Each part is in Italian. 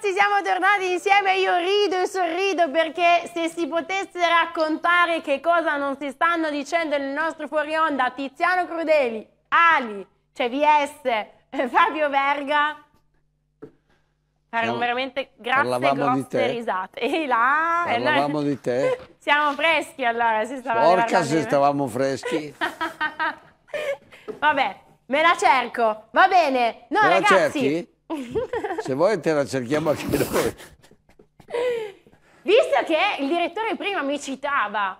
ragazzi, siamo tornati insieme, io rido e sorrido perché se si potesse raccontare che cosa non si stanno dicendo nel nostro fuori onda Tiziano Crudeli, Ali, cioè VS, Fabio Verga, erano veramente grazie grosse risate. E là... Eh, Parlavamo e noi... di te. Siamo freschi allora, si Porca se stavamo freschi. Vabbè, me la cerco, va bene. No me ragazzi... Se vuoi te la cerchiamo anche noi. Visto che il direttore prima mi citava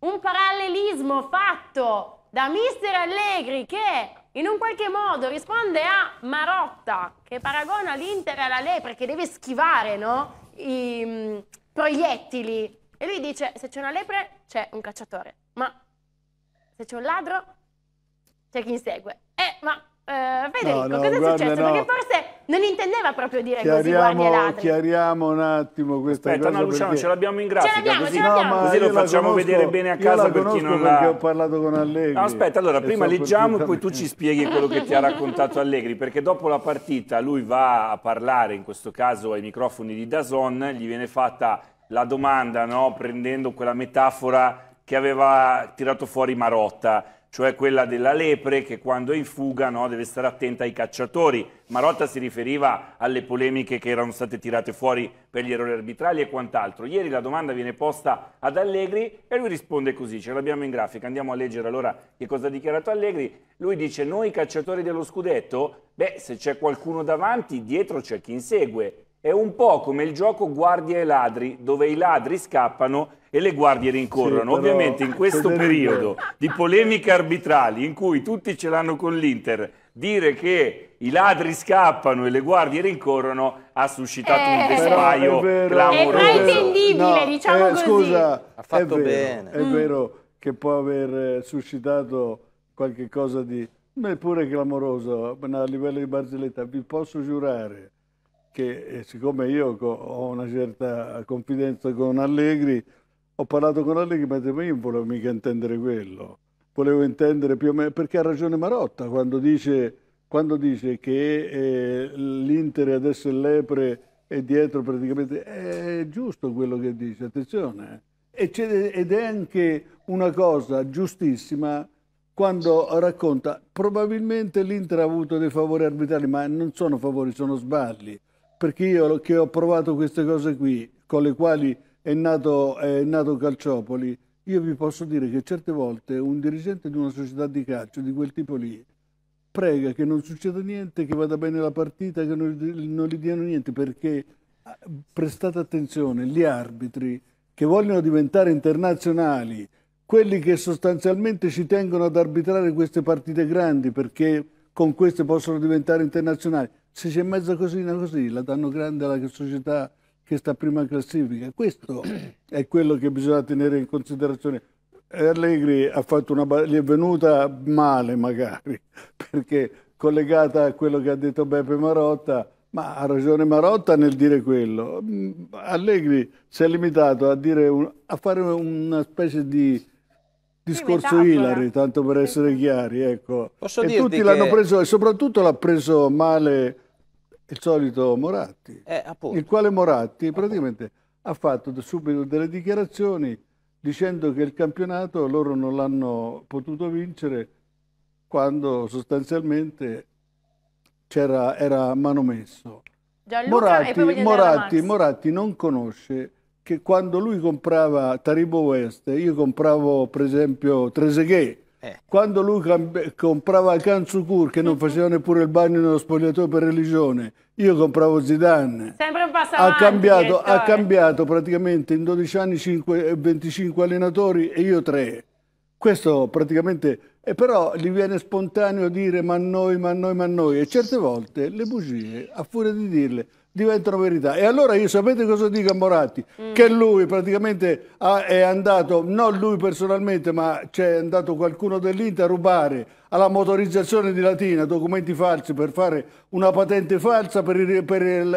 un parallelismo fatto da mister Allegri che in un qualche modo risponde a Marotta che paragona l'Inter alla lepre che deve schivare no? i mh, mm, proiettili e lui dice se c'è una lepre c'è un cacciatore ma se c'è un ladro c'è chi insegue eh ma Uh, eh, Federico, no, no, cosa guarda, è successo? No. Perché forse non intendeva proprio dire chiariamo, così, guardi Chiariamo un attimo questa Aspetta, cosa. Aspetta, no Luciano, ce l'abbiamo in grafica, ce l'abbiamo, così, ce l'abbiamo. così lo facciamo conosco, vedere bene a casa per chi non l'ha... perché ho parlato con Allegri. No, aspetta, allora, prima leggiamo e poi tu ci spieghi quello che ti ha raccontato Allegri, perché dopo la partita lui va a parlare, in questo caso ai microfoni di Dazon, gli viene fatta la domanda, no? prendendo quella metafora che aveva tirato fuori Marotta cioè quella della lepre che quando è in fuga no, deve stare attenta ai cacciatori. Marotta si riferiva alle polemiche che erano state tirate fuori per gli errori arbitrali e quant'altro. Ieri la domanda viene posta ad Allegri e lui risponde così, ce l'abbiamo in grafica, andiamo a leggere allora che cosa ha dichiarato Allegri. Lui dice noi cacciatori dello scudetto, beh se c'è qualcuno davanti, dietro c'è chi insegue. È un po' come il gioco Guardia e ladri, dove i ladri scappano e le guardie rincorrono. Sì, Ovviamente in questo periodo di polemiche arbitrali, in cui tutti ce l'hanno con l'Inter, dire che i ladri scappano e le guardie rincorrono ha suscitato eh, un despaio clamoroso. È fraintendibile, no, diciamo eh, così. Scusa, ha fatto è bene. Vero, mm. È vero che può aver eh, suscitato qualche cosa di... Ma è pure clamoroso, ma a livello di barzelletta, vi posso giurare che eh, siccome io ho una certa confidenza con Allegri, ho parlato con Allegri, ma io non volevo mica intendere quello, volevo intendere più o meno, perché ha ragione Marotta quando dice, quando dice che eh, l'Inter adesso è lepre e dietro praticamente, è giusto quello che dice, attenzione, eh. ed è anche una cosa giustissima quando racconta probabilmente l'Inter ha avuto dei favori arbitrali, ma non sono favori, sono sbagli perché io che ho provato queste cose qui, con le quali è nato, è nato Calciopoli, io vi posso dire che certe volte un dirigente di una società di calcio di quel tipo lì prega che non succeda niente, che vada bene la partita, che non, non gli diano niente, perché ah, prestate attenzione, gli arbitri che vogliono diventare internazionali, quelli che sostanzialmente ci tengono ad arbitrare queste partite grandi perché con queste possono diventare internazionali, se c'è mezza cosina così la danno grande alla società che sta prima in classifica. Questo è quello che bisogna tenere in considerazione. Allegri ha fatto una gli è venuta male magari, perché collegata a quello che ha detto Beppe Marotta, ma ha ragione Marotta nel dire quello. Mm, Allegri si è limitato a, un, a fare una specie di discorso Ilari, tanto per essere chiari, ecco. Posso e tutti l'hanno preso, e soprattutto l'ha preso male il solito Moratti, eh, il quale Moratti praticamente appunto. ha fatto subito delle dichiarazioni dicendo che il campionato loro non l'hanno potuto vincere quando sostanzialmente era manomesso. Moratti, Moratti, Moratti, non conosce che quando lui comprava Taribo West, io compravo per esempio Trezeguet, eh. Quando lui camp- comprava Can che non faceva neppure il bagno nello spogliatoio per religione, io compravo Zidane. Sempre un passo avanti, ha cambiato, ha cambiato praticamente in 12 anni 5, 25 eh, allenatori e io 3. Questo praticamente... E eh, però gli viene spontaneo dire ma noi, ma noi, ma noi. E certe volte le bugie, a furia di dirle, diventano verità. E allora io sapete cosa dico a Moratti? Mm. Che lui praticamente ha, è andato, non lui personalmente, ma c'è andato qualcuno dell'Inter a rubare alla motorizzazione di Latina documenti falsi per fare una patente falsa per, il, per il,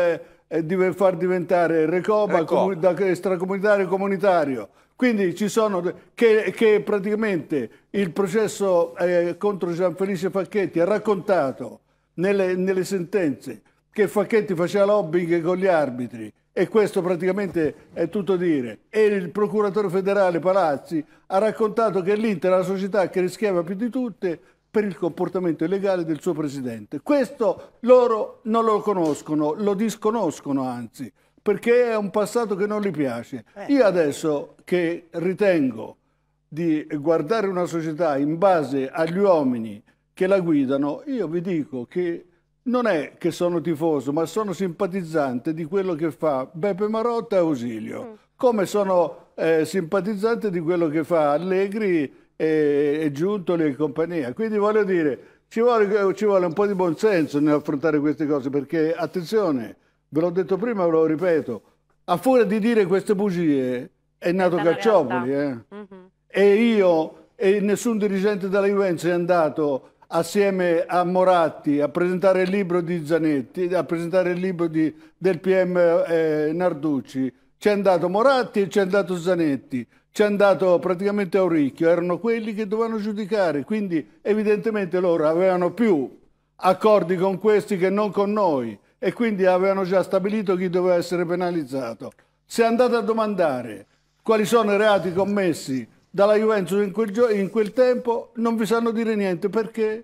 eh, far diventare Recoba, Recoba. da extracomunitario comunitario. Quindi ci sono che, che praticamente il processo eh, contro Gianfelice Facchetti ha raccontato nelle, nelle sentenze che Facchetti faceva lobbying con gli arbitri e questo praticamente è tutto dire. E il procuratore federale Palazzi ha raccontato che l'Inter è la società che rischiava più di tutte per il comportamento illegale del suo presidente. Questo loro non lo conoscono, lo disconoscono anzi, perché è un passato che non gli piace. Eh. Io adesso che ritengo di guardare una società in base agli uomini che la guidano, io vi dico che non è che sono tifoso, ma sono simpatizzante di quello che fa Beppe Marotta e Ausilio, mm. come sono eh, simpatizzante di quello che fa Allegri e, e Giuntoli e compagnia. Quindi voglio dire, ci vuole, ci vuole un po' di buonsenso nell'affrontare queste cose, perché attenzione, ve l'ho detto prima, ve lo ripeto, a fuori di dire queste bugie è nato è Calciopoli. Eh. Mm -hmm. E io e nessun dirigente della Juventus è andato assieme a Moratti a presentare il libro di Zanetti, a presentare il libro di, del PM eh, Narducci. C'è andato Moratti e ci c'è andato Zanetti, ci c'è andato praticamente Auricchio, erano quelli che dovevano giudicare, quindi evidentemente loro avevano più accordi con questi che non con noi e quindi avevano già stabilito chi doveva essere penalizzato. Se andate a domandare quali sono i reati commessi dalla Juventus in quel, in quel tempo non vi sanno dire niente perché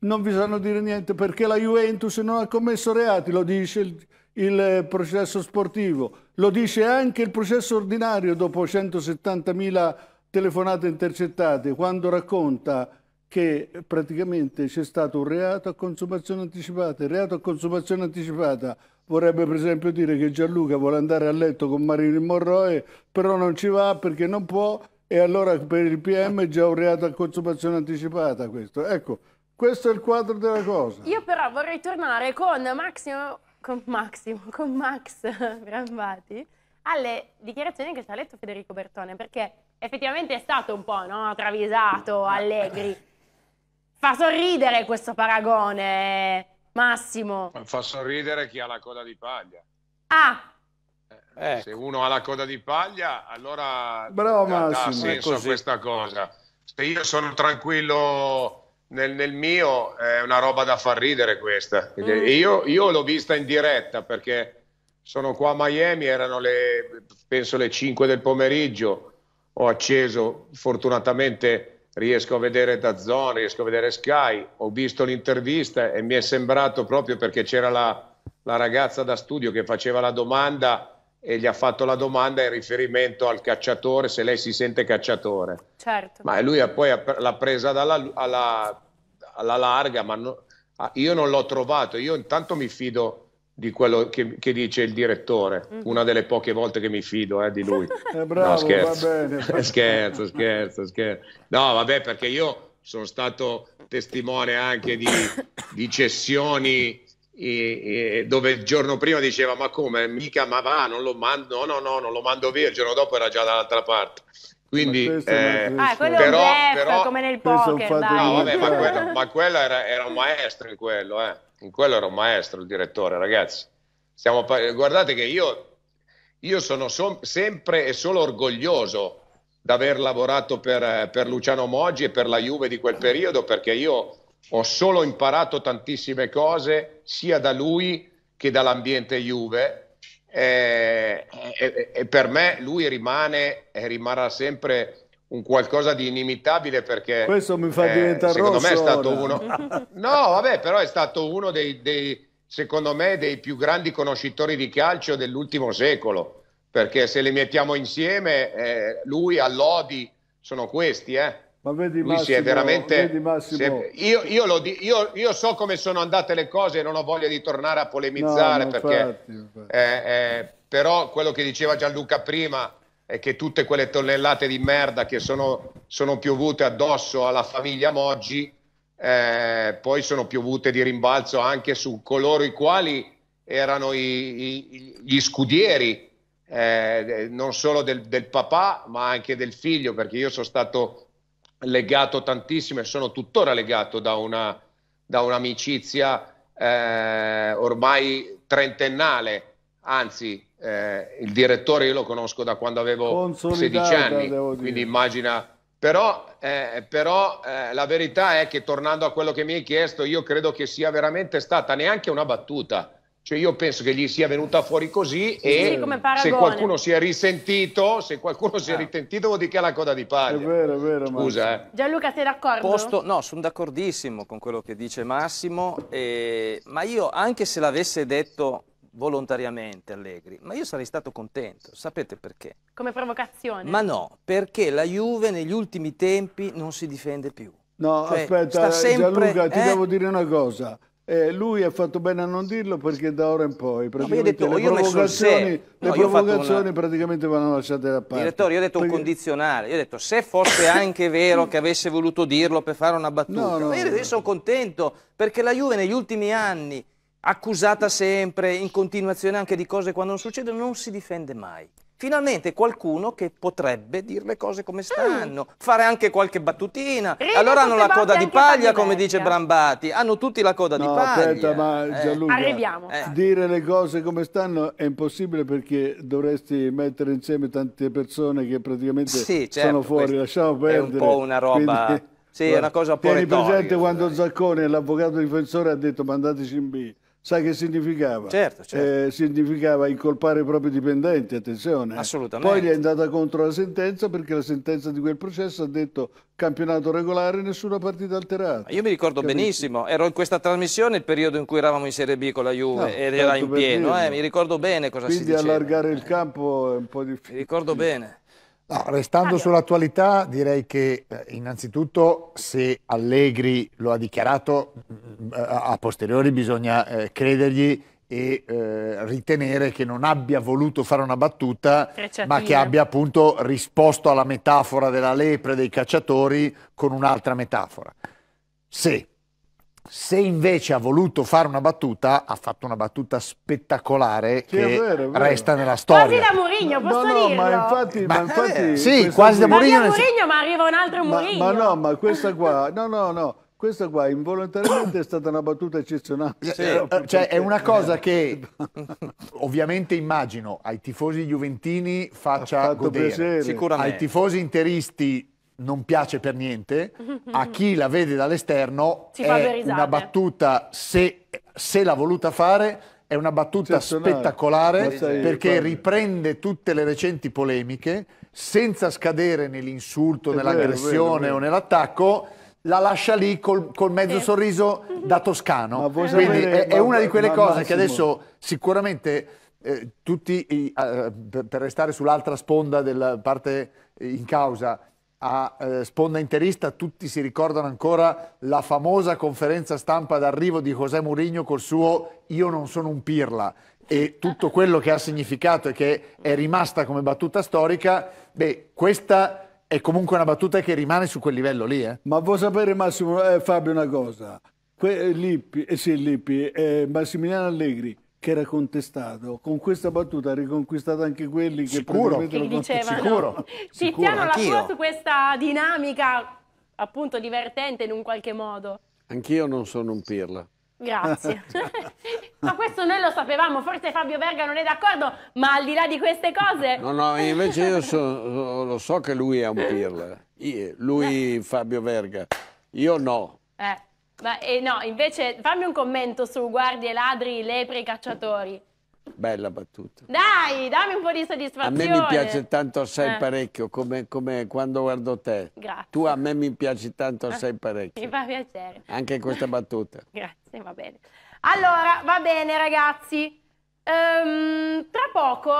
non vi sanno dire niente perché la Juventus non ha commesso reati, lo dice il, il eh, processo sportivo, lo dice anche il processo ordinario dopo 170.000 telefonate intercettate, quando racconta che praticamente c'è stato un reato a consumazione anticipata. Il reato a consumazione anticipata vorrebbe per esempio dire che Gianluca vuole andare a letto con Marino Morroe, però non ci va perché non può e allora per il PM è già un reato a consumazione anticipata questo. Ecco, questo è il quadro della cosa. Io però vorrei tornare con Maximo, con, Maximo, con Max Brambati alle dichiarazioni che ci ha letto Federico Bertone, perché effettivamente è stato un po' no? travisato, eh. allegri. Fa sorridere questo paragone, Massimo. Fa sorridere chi ha la coda di paglia. Ah, Ecco. Se uno ha la coda di paglia, allora Bravo, Massimo, dà senso a questa cosa. Se io sono tranquillo nel, nel, mio, è una roba da far ridere questa. Mm. Io, io l'ho vista in diretta perché sono qua a Miami, erano le, penso le 5 del pomeriggio, ho acceso, fortunatamente riesco a vedere da Dazzon, riesco a vedere Sky, ho visto l'intervista e mi è sembrato proprio perché c'era la, la ragazza da studio che faceva la domanda e gli ha fatto la domanda in riferimento al cacciatore, se lei si sente cacciatore. Certo. Ma lui poi l'ha presa dalla, alla, alla larga, ma no, ah, io non l'ho trovato, io intanto mi fido di quello che, che, dice il direttore, mhm. una delle poche volte che mi fido eh, di lui. Eh, bravo, no, scherzo. scherzo, scherzo, scherzo. No, vabbè, perché io sono stato testimone anche di, di cessioni e, e dove il giorno prima diceva ma come, mica ma va, non lo mando, no no no, non lo mando via, il giorno dopo era già dall'altra parte. Quindi, eh, ah, quello però, è un bluff, come nel poker, no, vabbè, ma quello, ma quello era, era, un maestro in quello, eh. in quello era un maestro il direttore, ragazzi. Stiamo, guardate che io, io sono som, sempre e solo orgoglioso di aver lavorato per, per Luciano Moggi e per la Juve di quel periodo, perché io ho solo imparato tantissime cose sia da lui che dall'ambiente Juve e, e, e per me lui rimane e rimarrà sempre un qualcosa di inimitabile perché questo mi fa eh, diventare secondo rosso, me è stato no? uno no vabbè però è stato uno dei, dei, secondo me dei più grandi conoscitori di calcio dell'ultimo secolo perché se li mettiamo insieme eh, lui Allodi sono questi eh ma vedi Massimo, si è veramente... Massimo. Si è... Io, io, lo, io, io, so come sono andate le cose e non ho voglia di tornare a polemizzare, no, perché, infatti, infatti. Eh, eh, però quello che diceva Gianluca prima è che tutte quelle tonnellate di merda che sono, sono piovute addosso alla famiglia Moggi, eh, poi sono piovute di rimbalzo anche su coloro i quali erano i, i, gli scudieri, eh, non solo del, del papà, ma anche del figlio, perché io sono stato legato tantissimo e sono tuttora legato da, una, da un'amicizia eh, ormai trentennale, anzi eh, il direttore io lo conosco da quando avevo 16 anni, quindi immagina, però, eh, però eh, la verità è che tornando a quello che mi hai chiesto, io credo che sia veramente stata neanche una battuta cioè io penso che gli sia venuta fuori così e sì, se qualcuno si è risentito, se qualcuno si è ah. risentito vuol dire che ha la coda di paglia. È vero, è vero. Scusa, eh. Gianluca, sei d'accordo? Posto, no, sono d'accordissimo con quello che dice Massimo, eh, ma io anche se l'avesse detto volontariamente Allegri, ma io sarei stato contento, sapete perché? Come provocazione? Ma no, perché la Juve negli ultimi tempi non si difende più. No, cioè, aspetta, sempre, Gianluca, ti eh? devo dire una cosa. Eh, lui ha fatto bene a non dirlo perché da ora in poi praticamente no, detto, le provocazioni, le no, provocazioni una... praticamente vanno lasciate da parte. Direttore, io ho detto perché... un condizionale, io ho detto se fosse anche vero che avesse voluto dirlo per fare una battuta, no, io sono contento perché la Juve negli ultimi anni, accusata sempre, in continuazione anche di cose quando non succedono, non si difende mai finalmente qualcuno che potrebbe dire le cose come mm. stanno, mm. fare anche qualche battutina. Ride allora hanno la coda di paglia, come dice Brambati, hanno tutti la coda no, di paglia. Aspetta, ma eh. Gianluca, eh. arriviamo. Eh. Dire le cose come stanno è impossibile perché dovresti mettere insieme tante persone che praticamente sì, certo, sono fuori, lasciamo perdere. È un po' una roba... Quindi... Sì, è una cosa un po' Tieni presente quando Zaccone, l'avvocato difensore, ha detto mandateci in B. Sai che significava? Certo, certo. Eh, significava incolpare i propri dipendenti, attenzione. Eh. Assolutamente. Poi gli è andata contro la sentenza perché la sentenza di quel processo ha detto campionato regolare, nessuna partita alterata. Io mi ricordo Capisci? benissimo, ero in questa trasmissione il periodo in cui eravamo in Serie B con la Juve no, ed era in pieno, eh, mi ricordo bene cosa Quindi si diceva. Quindi allargare il campo è un po' difficile. Mi ricordo bene. No, restando sull'attualità, direi che eh, innanzitutto se Allegri lo ha dichiarato, mm, mm, eh, a posteriori bisogna eh, credergli e eh, ritenere che non abbia voluto fare una battuta, ma che abbia appunto risposto alla metafora della lepre dei cacciatori con un'altra metafora. Se se invece ha voluto fare una battuta, ha fatto una battuta spettacolare sì, che vero, vero. resta nella storia. Quasi da Mourinho, posso no, no, Ma infatti, ma, ma infatti eh, sì, quasi da Mourinho. Ma Mourinho, ma arriva un altro Mourinho. Ma no, ma questa qua, no, no, no. Questa qua involontariamente è stata una battuta eccezionale. Eh, sì, eh, cioè, è una cosa che ovviamente immagino ai tifosi juventini faccia godere. Piacere. Sicuramente. Ai tifosi interisti non piace per niente, a chi la vede dall'esterno si è una battuta, se, se l'ha voluta fare, è una battuta spettacolare perché riprende tutte le recenti polemiche senza scadere nell'insulto, nell'aggressione o nell'attacco la lascia lì col, col mezzo eh. sorriso da toscano quindi sapere, è, è, una di quelle cose Massimo. che adesso sicuramente eh, tutti i, eh, per restare sull'altra sponda della parte in causa a eh, sponda interista tutti si ricordano ancora la famosa conferenza stampa d'arrivo di José Mourinho col suo io non sono un pirla e tutto quello che ha significato e che è rimasta come battuta storica, beh, questa è comunque una battuta che rimane su quel livello lì. Eh. Ma vuoi sapere Massimo, eh, Fabio una cosa? Que- eh, Lippi, eh sì, Lippi, eh, Massimiliano Allegri che era contestato. Con questa battuta ha riconquistato anche quelli che sicuro, che dicevano sicuro, Tiziano la sua su questa dinamica appunto divertente in un qualche modo. Anch'io non sono un pirla. Grazie. ma questo noi lo sapevamo, forse Fabio Verga non è d'accordo, ma al di là di queste cose... No, no, invece io so, lo so che lui è un pirla. Io, lui, eh. Fabio Verga. Io no. Eh. Ma eh, no, invece fammi un commento su guardie, ladri, lepre e cacciatori. Bella battuta. Dai, dammi un po' di soddisfazione. A me mi piace tanto assai eh. parecchio, come, come, quando guardo te. Grazie. Tu a me mi piaci tanto ah, assai parecchio. Mi fa piacere. Anche questa battuta. Grazie, va bene. Allora, va bene ragazzi. Um, tra poco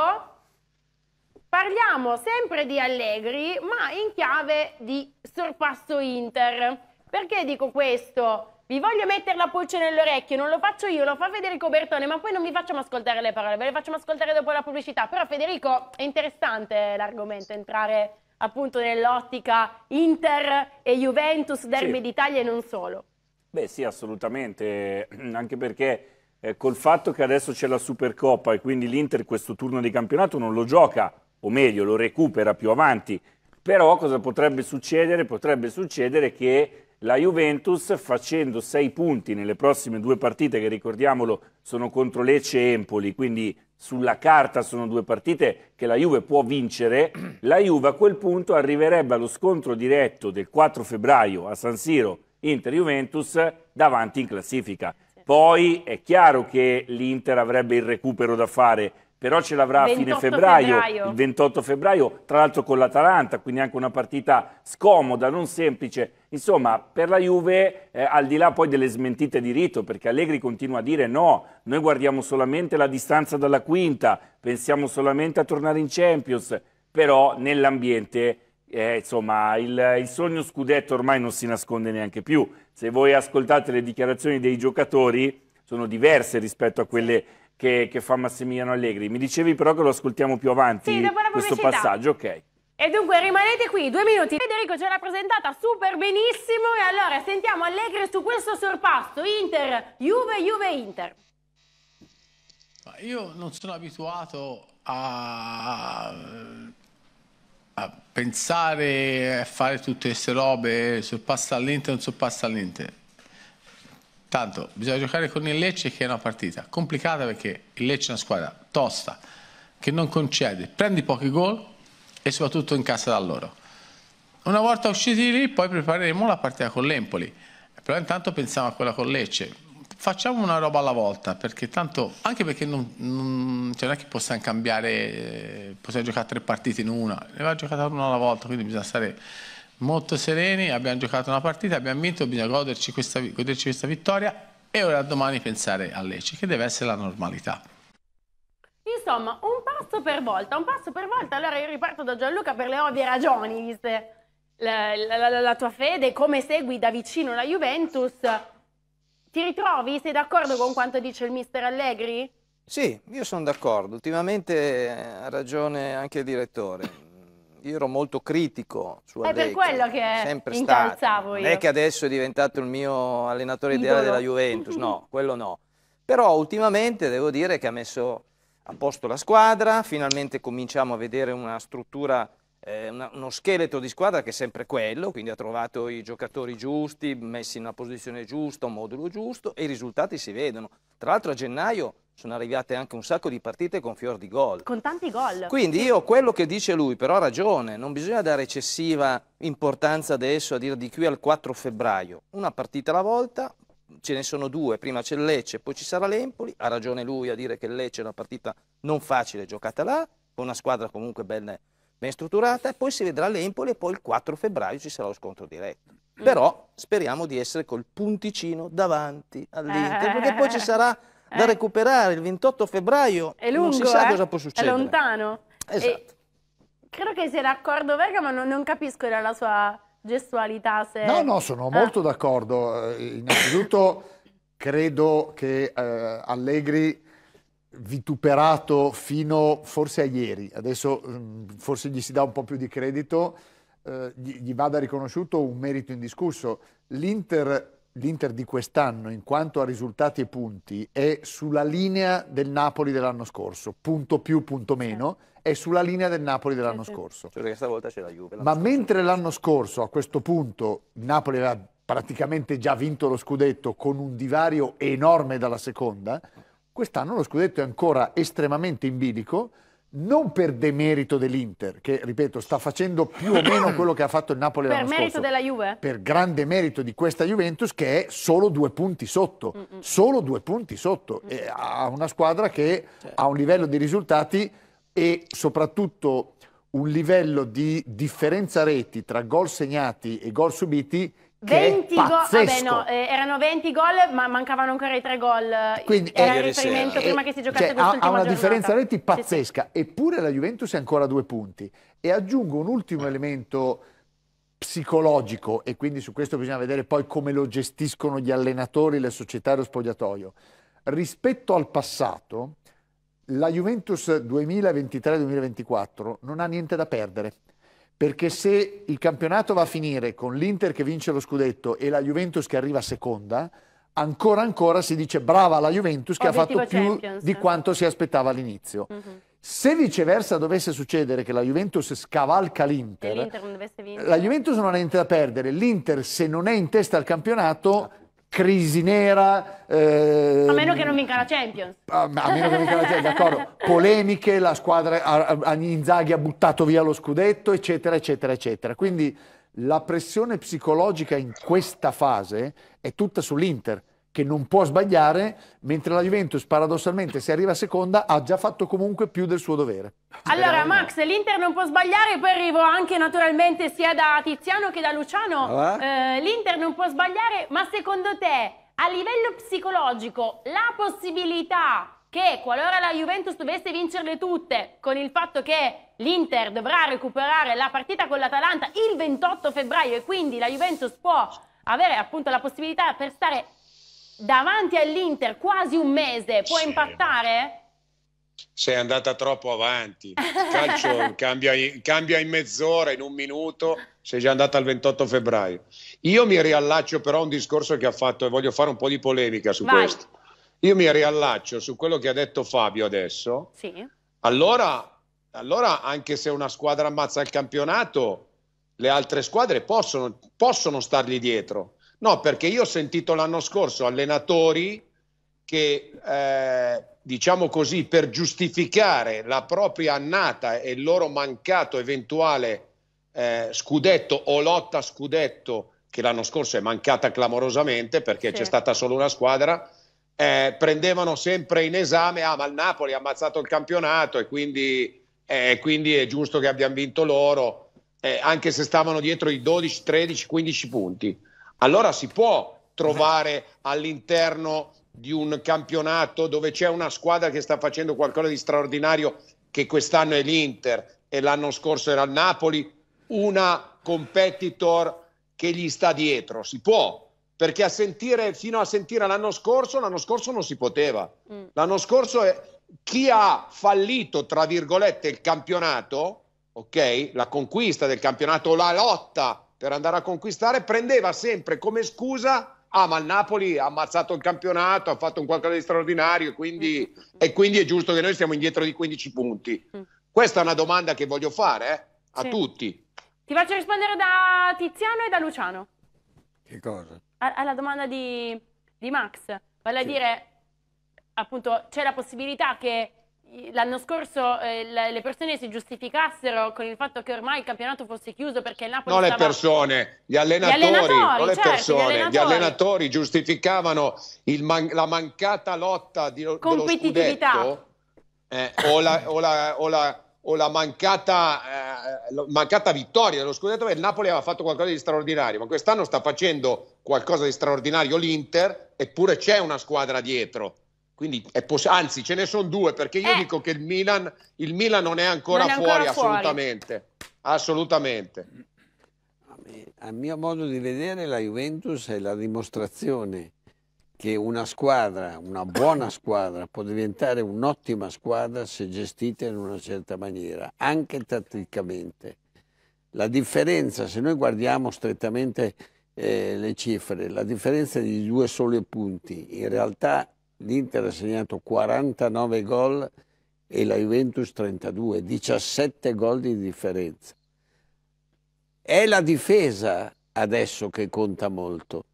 parliamo sempre di Allegri, ma in chiave di sorpasso Inter. Perché dico questo? Vi voglio mettere la pulce nell'orecchio, non lo faccio io, lo fa Federico Bertone, ma poi non vi facciamo ascoltare le parole, ve le facciamo ascoltare dopo la pubblicità. Però Federico, è interessante l'argomento, entrare appunto nell'ottica Inter e Juventus, Derby sì. d'Italia e non solo. Beh sì, assolutamente, anche perché eh, col fatto che adesso c'è la Supercoppa e quindi l'Inter questo turno di campionato non lo gioca, o meglio lo recupera più avanti, però cosa potrebbe succedere? Potrebbe succedere che la Juventus facendo 6 punti nelle prossime due partite che ricordiamolo sono contro Lecce e Empoli, quindi sulla carta sono due partite che la Juve può vincere, la Juve a quel punto arriverebbe allo scontro diretto del 4 febbraio a San Siro Inter-Juventus davanti in classifica. Poi è chiaro che l'Inter avrebbe il recupero da fare però ce l'avrà a fine febbraio, febbraio, il 28 febbraio, tra l'altro con l'Atalanta, quindi anche una partita scomoda, non semplice. Insomma, per la Juve, eh, al di là poi delle smentite di rito, perché Allegri continua a dire no, noi guardiamo solamente la distanza dalla quinta, pensiamo solamente a tornare in Champions, però nell'ambiente, eh, insomma, il, il sogno scudetto ormai non si nasconde neanche più. Se voi ascoltate le dichiarazioni dei giocatori, sono diverse rispetto a quelle che, che, fa Massimiliano Allegri. Mi dicevi però che lo ascoltiamo più avanti sì, questo passaggio, ok. E dunque rimanete qui due minuti. Federico ce l'ha presentata super benissimo e allora sentiamo Allegri su questo sorpasso Inter, Juve, Juve, Inter. Io non sono abituato a, a pensare a fare tutte queste robe, sorpassa all'Inter, non sorpassa all'Inter. Tanto bisogna giocare con il Lecce che è una partita complicata perché il Lecce è una squadra tosta, che non concede, prendi pochi gol e soprattutto incassa da loro. Una volta usciti lì poi prepareremo la partita con l'Empoli, però intanto pensiamo a quella con Lecce. Facciamo una roba alla volta, perché tanto, anche perché non, non, cioè non è che possiamo cambiare, eh, possiamo giocare tre partite in una, ne va giocata una alla volta, quindi bisogna stare molto sereni, abbiamo giocato una partita, abbiamo vinto, bisogna goderci questa, goderci questa vittoria e ora domani pensare a Lecce, che deve essere la normalità. Insomma, un passo per volta, un passo per volta. Allora io riparto da Gianluca per le ovvie ragioni, viste la, la, la, la tua fede, come segui da vicino la Juventus. Ti ritrovi? Sei d'accordo con quanto dice il mister Allegri? Sì, io sono d'accordo. Ultimamente eh, ha ragione anche il direttore io ero molto critico su È per quello che sempre stato. io. Non è che adesso è diventato il mio allenatore Idolo. ideale della Juventus, no, quello no. Però ultimamente devo dire che ha messo a posto la squadra, finalmente cominciamo a vedere una struttura, eh, una, uno scheletro di squadra che è sempre quello, quindi ha trovato i giocatori giusti, messi in una posizione giusta, un modulo giusto e i risultati si vedono. Tra l'altro a gennaio sono arrivate anche un sacco di partite con fior di gol. Con tanti gol. Quindi io quello che dice lui, però ha ragione, non bisogna dare eccessiva importanza adesso a dire di qui al 4 febbraio. Una partita alla volta, ce ne sono due, prima c'è il Lecce, poi ci sarà l'Empoli, ha ragione lui a dire che il Lecce è una partita non facile, giocata là, con una squadra comunque ben, ben strutturata, e poi si vedrà l'Empoli e poi il 4 febbraio ci sarà lo scontro diretto. Mm. Però speriamo di essere col punticino davanti all'Inter, perché poi ci sarà da eh. recuperare il 28 febbraio. È lungo, non si sa eh? cosa può succedere. È lontano. Esatto. E credo che sia d'accordo Bergamo, non, non capisco la sua gestualità. Se... No, no, sono ah. molto d'accordo. Eh, innanzitutto credo che eh, Allegri vituperato fino forse a ieri, adesso mm, forse gli si dà un po' più di credito, eh, gli, gli vada riconosciuto un merito indiscusso. L'Inter l'Inter di quest'anno, in quanto a risultati e punti, è sulla linea del Napoli dell'anno scorso, punto più, punto meno, certo. è sulla linea del Napoli dell'anno scorso. Cioè perché stavolta c'è la Juve. Ma mentre l'anno scorso, a questo punto, il Napoli aveva praticamente già vinto lo scudetto con un divario enorme dalla seconda, quest'anno lo scudetto è ancora estremamente in bilico, non per demerito dell'Inter, che ripeto sta facendo più o meno quello che ha fatto il Napoli per l'anno scorso. Per merito della Juve? Per grande merito di questa Juventus che è solo due punti sotto, mm -mm. solo due punti sotto. Mm ha una squadra che cioè. ha un livello di risultati e soprattutto un livello di differenza reti tra gol segnati e gol subiti 20 gol, vabbè no, eh, erano 20 gol ma mancavano ancora i tre gol Quindi, era eh, il riferimento sera. Eh, prima che si giocasse cioè, ha, ha una giornata. differenza reti pazzesca sì, sì. eppure la Juventus è ancora a due punti e aggiungo un ultimo elemento psicologico e quindi su questo bisogna vedere poi come lo gestiscono gli allenatori, le società e lo spogliatoio rispetto al passato la Juventus 2023-2024 non ha niente da perdere perché se il campionato va a finire con l'Inter che vince lo scudetto e la Juventus che arriva seconda, ancora ancora si dice brava la Juventus che Obiettivo ha fatto Champions. più di quanto si aspettava all'inizio. Mm -hmm. Se viceversa dovesse succedere che la Juventus scavalca l'Inter, la Juventus non ha niente da perdere, l'Inter se non è in testa al campionato crisi nera. Eh, a meno che non vinca la Champions. A, a meno che non vinca la Champions, d'accordo. Polemiche, la squadra a, a ha buttato via lo scudetto, eccetera, eccetera, eccetera. Quindi la pressione psicologica in questa fase è tutta sull'Inter che non può sbagliare, mentre la Juventus paradossalmente se arriva seconda ha già fatto comunque più del suo dovere. Allora Max, l'Inter non può sbagliare, poi arrivo anche naturalmente sia da Tiziano che da Luciano, ah. eh, l'Inter non può sbagliare, ma secondo te a livello psicologico la possibilità che qualora la Juventus dovesse vincerle tutte, con il fatto che l'Inter dovrà recuperare la partita con l'Atalanta il 28 febbraio e quindi la Juventus può avere appunto la possibilità per stare davanti all'Inter quasi un mese, può sì. impattare? Sei andata troppo avanti. Il calcio cambia, in, cambia in mezz'ora, in un minuto. Sei già andata al 28 febbraio. Io mi riallaccio però a un discorso che ha fatto e voglio fare un po' di polemica su Vai. questo. Io mi riallaccio su quello che ha detto Fabio adesso. Sì. Allora, allora, anche se una squadra ammazza il campionato, le altre squadre possono, possono stargli dietro No, perché io ho sentito l'anno scorso allenatori che, eh, diciamo così, per giustificare la propria annata e il loro mancato eventuale eh, scudetto o lotta scudetto, che l'anno scorso è mancata clamorosamente perché sì. c'è stata solo una squadra, eh, prendevano sempre in esame, ah ma il Napoli ha ammazzato il campionato e quindi, eh, quindi è giusto che abbiano vinto loro, eh, anche se stavano dietro i 12, 13, 15 punti allora si può trovare all'interno di un campionato dove c'è una squadra che sta facendo qualcosa di straordinario, che quest'anno è l'Inter e l'anno scorso era il Napoli, una competitor che gli sta dietro. Si può, perché a sentire, fino a sentire l'anno scorso, l'anno scorso non si poteva. Mm. L'anno scorso è, chi ha fallito, tra virgolette, il campionato, ok, la conquista del campionato, la lotta per andare a conquistare, prendeva sempre come scusa ah ma il Napoli ha ammazzato il campionato, ha fatto un qualcosa di straordinario quindi, mm-hmm. e quindi è giusto che noi stiamo indietro di 15 punti. Mm. Questa è una domanda che voglio fare eh, a sì. tutti. Ti faccio rispondere da Tiziano e da Luciano. Che cosa? Alla domanda di, di Max. Vale sì. a dire, appunto, c'è la possibilità che l'anno scorso eh, le persone si giustificassero con il fatto che ormai il campionato fosse chiuso perché il Napoli non stava... le certo, persone, gli allenatori, gli allenatori le certo, persone, gli allenatori. gli allenatori giustificavano man la mancata lotta di, competitività scudetto, eh, o, la, o, la, o, la, o la mancata, eh, mancata vittoria dello scudetto perché il Napoli aveva fatto qualcosa di straordinario ma quest'anno sta facendo qualcosa di straordinario l'Inter eppure c'è una squadra dietro quindi poss- anzi, ce ne sono due perché io eh. dico che il Milan, il Milan non è ancora, non è fuori, ancora fuori, assolutamente. Assolutamente. A mio modo di vedere, la Juventus è la dimostrazione che una squadra, una buona squadra, può diventare un'ottima squadra se gestita in una certa maniera, anche tatticamente. La differenza, se noi guardiamo strettamente eh, le cifre, la differenza di due soli punti. In realtà l'Inter ha segnato 49 gol e la Juventus 32, 17 gol di differenza. È la difesa adesso che conta molto,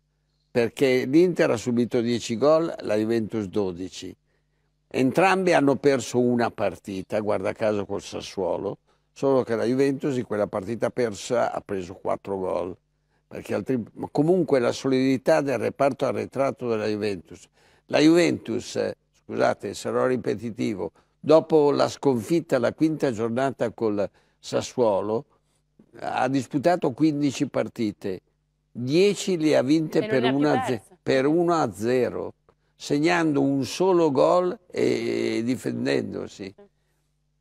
perché l'Inter ha subito 10 gol, la Juventus 12. Entrambi hanno perso una partita, guarda caso col Sassuolo, solo che la Juventus in quella partita persa ha preso 4 gol. Altri... comunque la solidità del reparto arretrato della Juventus la Juventus, scusate, sarò ripetitivo, dopo la sconfitta la quinta giornata col Sassuolo, ha disputato 15 partite, 10 le ha vinte per, per 1 0, segnando un solo gol e difendendosi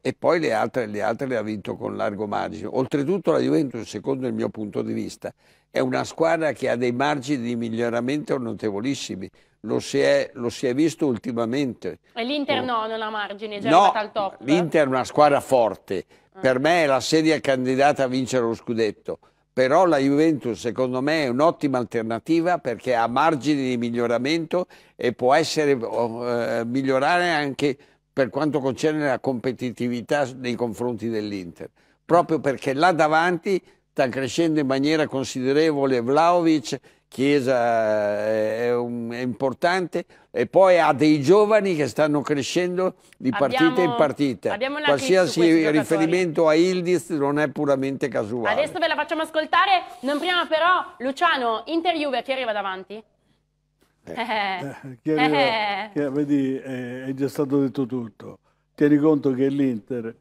e poi le altre, le altre le ha vinto con largo margine. Oltretutto la Juventus, secondo il mio punto di vista, è una squadra che ha dei margini di miglioramento notevolissimi. Lo si è, lo si è visto ultimamente. E l'Inter no, no non ha margine, è già no, al top. L'Inter è una squadra forte. Ah. Per me è la serie candidata a vincere lo scudetto. Però la Juventus, secondo me, è un'ottima alternativa perché ha margini di miglioramento e può essere, oh, eh, migliorare anche per quanto concerne la competitività nei confronti dell'Inter, proprio perché là davanti sta crescendo in maniera considerevole Vlaovic, Chiesa eh, è, un, è importante e poi ha dei giovani che stanno crescendo di partita abbiamo, in partita. Qualsiasi riferimento a Ildis non è puramente casuale. Adesso ve la facciamo ascoltare, non prima però Luciano, Inter-Juve chi arriva davanti? Eh, eh, eh. eh arriva, eh, che, vedi, è già stato detto tutto. Tieni conto che l'Inter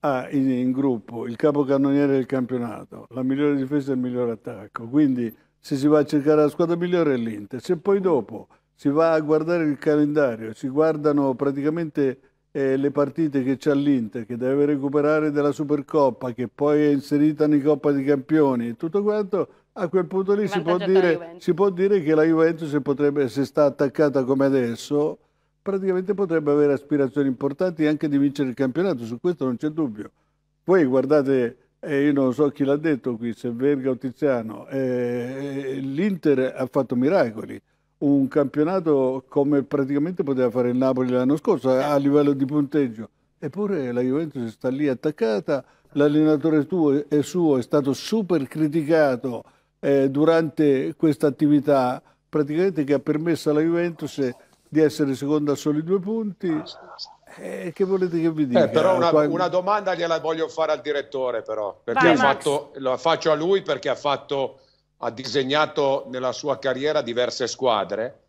ha in, in, gruppo il capocannoniere del campionato, la migliore difesa e il migliore attacco. Quindi se si va a cercare la squadra migliore è l'Inter. Se poi dopo si va a guardare il calendario, si guardano praticamente eh, le partite che c'è l'Inter, che deve recuperare della Supercoppa, che poi è inserita nei Coppa dei Campioni e tutto quanto, a quel punto lì si può, dire, si può, dire, che la Juventus, se, potrebbe, se sta attaccata come adesso, praticamente potrebbe avere aspirazioni importanti anche di vincere il campionato, su questo non c'è dubbio. Poi guardate, eh, io non so chi l'ha detto qui, se Verga o Tiziano, eh, l'Inter ha fatto miracoli, un campionato come praticamente poteva fare il Napoli l'anno scorso a certo. livello di punteggio, eppure la Juventus sta lì attaccata, l'allenatore suo è stato super criticato eh, durante questa attività praticamente che ha permesso alla Juventus di essere seconda a soli due punti. Eh, che volete che vi eh, dica? Eh, però una, una, domanda gliela voglio fare al direttore, però, perché Vai, fatto, lo faccio a lui perché ha, fatto, ha disegnato nella sua carriera diverse squadre.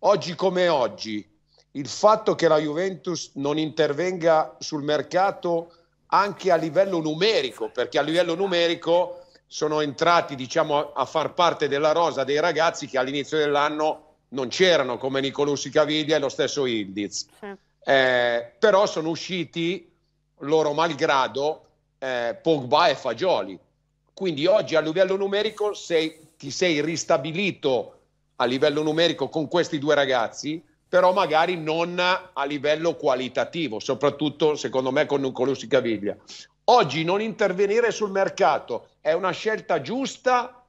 Oggi come oggi, il fatto che la Juventus non intervenga sul mercato anche a livello numerico, perché a livello numerico sono entrati diciamo, a far parte della rosa dei ragazzi che all'inizio dell'anno non c'erano, come Nicolussi Caviglia e lo stesso Ildiz. Sì. Eh, però sono usciti, loro malgrado, eh, Pogba e Fagioli. Quindi oggi a livello numerico sei, ti sei ristabilito a livello numerico con questi due ragazzi, però magari non a livello qualitativo, soprattutto secondo me con Nicolussi Caviglia. Oggi non intervenire sul mercato è una scelta giusta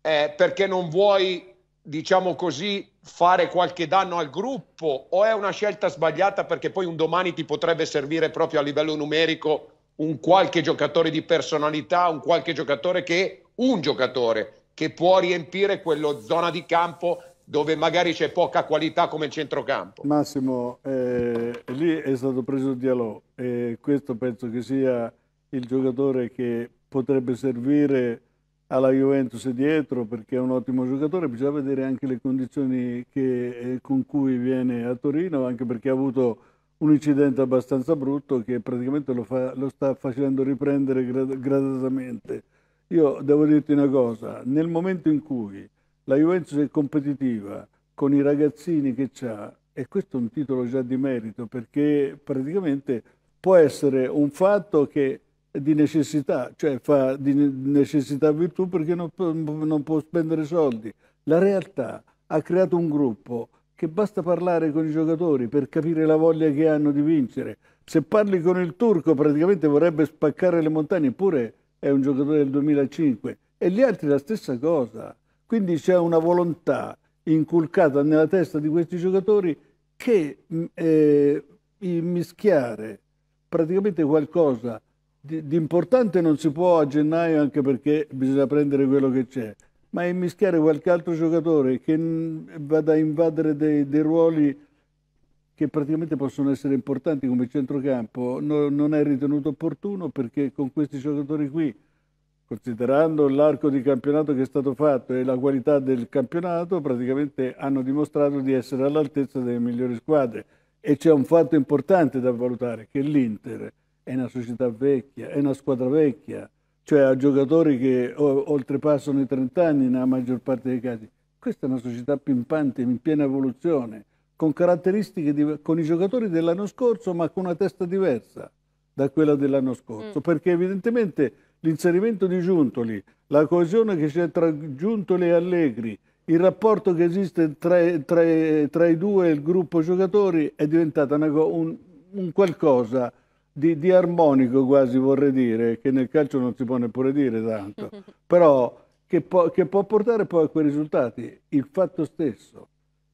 eh, perché non vuoi, diciamo così, fare qualche danno al gruppo o è una scelta sbagliata perché poi un domani ti potrebbe servire proprio a livello numerico un qualche giocatore di personalità, un qualche giocatore che un giocatore che può riempire quella zona di campo dove magari c'è poca qualità come il centrocampo. Massimo, eh, lì è stato preso il dialogo e questo penso che sia il giocatore che potrebbe servire alla Juventus dietro perché è un ottimo giocatore, bisogna vedere anche le condizioni che, eh, con cui viene a Torino, anche perché ha avuto un incidente abbastanza brutto che praticamente lo, fa, lo sta facendo riprendere grad gradatamente. Io devo dirti una cosa, nel momento in cui la Juventus è competitiva con i ragazzini che ha, e questo è un titolo già di merito perché praticamente può essere un fatto che di necessità, cioè fa di necessità virtù perché non, non può spendere soldi. La realtà ha creato un gruppo che basta parlare con i giocatori per capire la voglia che hanno di vincere. Se parli con il turco praticamente vorrebbe spaccare le montagne, eppure è un giocatore del 2005 e gli altri la stessa cosa. Quindi c'è una volontà inculcata nella testa di questi giocatori che mm, eh, mischiare praticamente qualcosa di, importante non si può a gennaio anche perché bisogna prendere quello che c'è, ma immischiare qualche altro giocatore che vada a invadere dei, dei ruoli che praticamente possono essere importanti come centrocampo no, non è ritenuto opportuno perché con questi giocatori qui, considerando l'arco di campionato che è stato fatto e la qualità del campionato, praticamente hanno dimostrato di essere all'altezza delle migliori squadre. E c'è un fatto importante da valutare, che l'Inter è una società vecchia, è una squadra vecchia, cioè ha giocatori che oltrepassano i 30 anni nella maggior parte dei casi. Questa è una società pimpante, in piena evoluzione, con caratteristiche, di, con i giocatori dell'anno scorso, ma con una testa diversa da quella dell'anno scorso, mm. perché evidentemente l'inserimento di Giuntoli, la coesione che c'è tra Giuntoli e Allegri, il rapporto che esiste tra, tra, tra i due e il gruppo giocatori è diventato una, un, un qualcosa di, di, armonico quasi vorrei dire, che nel calcio non si può neppure dire tanto, però che, po- che può portare poi a quei risultati. Il fatto stesso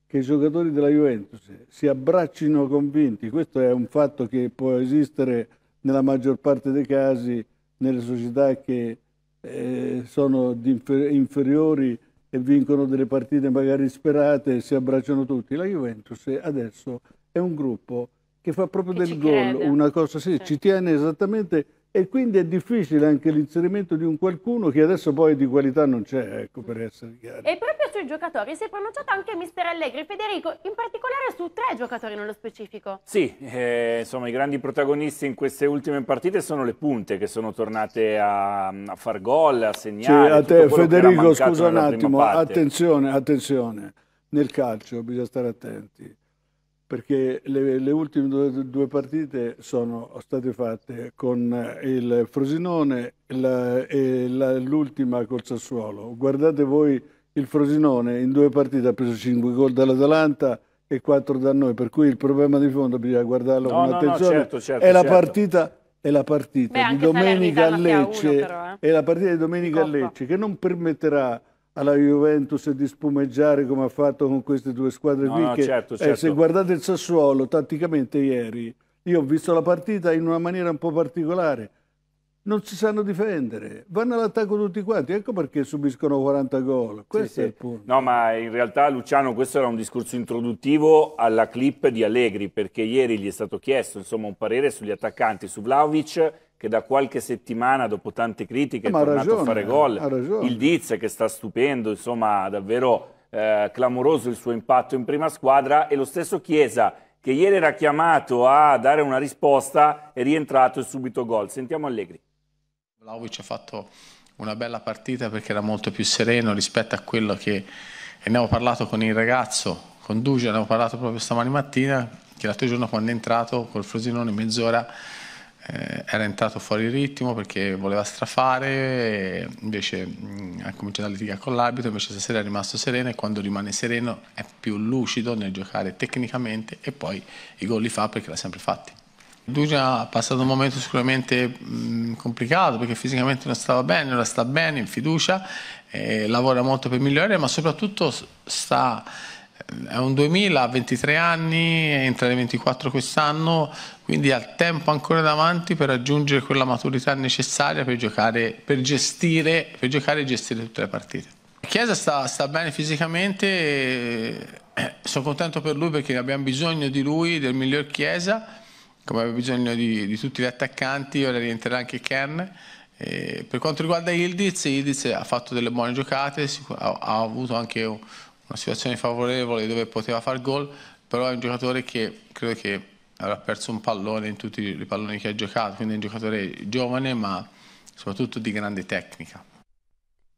che i giocatori della Juventus si abbraccino convinti, questo è un fatto che può esistere nella maggior parte dei casi nelle società che eh, sono infer- inferiori e vincono delle partite magari sperate e si abbracciano tutti. La Juventus adesso è un gruppo che fa proprio che del gol crede. una cosa, sì, certo. ci tiene esattamente e quindi è difficile anche l'inserimento di un qualcuno che adesso poi di qualità non c'è, ecco per essere chiari. E proprio sui giocatori si è pronunciato anche mister Allegri, Federico, in particolare su tre giocatori nello specifico. Sì, eh, insomma i grandi protagonisti in queste ultime partite sono le punte che sono tornate a, a far gol, a segnare. Sì, a te Federico, scusa un attimo, attenzione, attenzione, nel calcio bisogna stare attenti perché le, le ultime due, due, partite sono state fatte con eh, il Frosinone la, e la, l'ultima col Sassuolo. Guardate voi il Frosinone in due partite ha preso 5 gol dall'Atalanta e 4 da noi, per cui il problema di fondo bisogna guardarlo no, con no, attenzione. No, certo, certo, è, certo. La partita, è la partita Beh, di domenica a Lecce, uno, però, eh. è la partita di domenica a Lecce che non permetterà alla Juventus di spumeggiare come ha fatto con queste due squadre no, qui. No, che, certo, certo. Eh, se certo. guardate il Sassuolo, tatticamente ieri, io ho visto la partita in una maniera un po' particolare. Non si sanno difendere, vanno all'attacco tutti quanti, ecco perché subiscono 40 gol. Questo sì, è sì. il punto. No, ma in realtà, Luciano, questo era un discorso introduttivo alla clip di Allegri, perché ieri gli è stato chiesto insomma, un parere sugli attaccanti, su Vlaovic che da qualche settimana, dopo tante critiche, Ma è tornato ragione, a fare gol. Il Diz che sta stupendo, insomma, davvero eh, clamoroso il suo impatto in prima squadra. E lo stesso Chiesa, che ieri era chiamato a dare una risposta, è rientrato e subito gol. Sentiamo Allegri. Vlaovic ha fatto una bella partita perché era molto più sereno rispetto a quello che e ne abbiamo parlato con il ragazzo, con Duce, ne abbiamo parlato proprio stamani mattina, che l'altro giorno quando è entrato col Frosinone mezz'ora eh, era entrato fuori ritmo perché voleva strafare, invece mh, mm, ha cominciato a litigare con l'arbitro, invece stasera è rimasto sereno e quando rimane sereno è più lucido nel giocare tecnicamente e poi i gol li fa perché l'ha sempre fatti. Duja ha passato un momento sicuramente mh, mm, complicato perché fisicamente non stava bene, ora sta bene, in fiducia, eh, lavora molto per migliorare, ma soprattutto sta è un 2000, ha 23 anni, entra nei 24 quest'anno, quindi ha tempo ancora davanti per raggiungere quella maturità necessaria per giocare, per gestire, per giocare e gestire tutte le partite. Chiesa sta, sta bene fisicamente, eh, eh, sono contento per lui perché abbiamo bisogno di lui, del miglior Chiesa, come aveva bisogno di, di, tutti gli attaccanti, ora rientrerà anche Kern. E eh, per quanto riguarda Ildiz, Ildiz ha fatto delle buone giocate, ha, ha avuto anche un una situazione favorevole dove poteva far gol, però è un giocatore che credo che avrà perso un pallone in tutti i palloni che ha giocato, quindi è un giocatore giovane ma soprattutto di grande tecnica.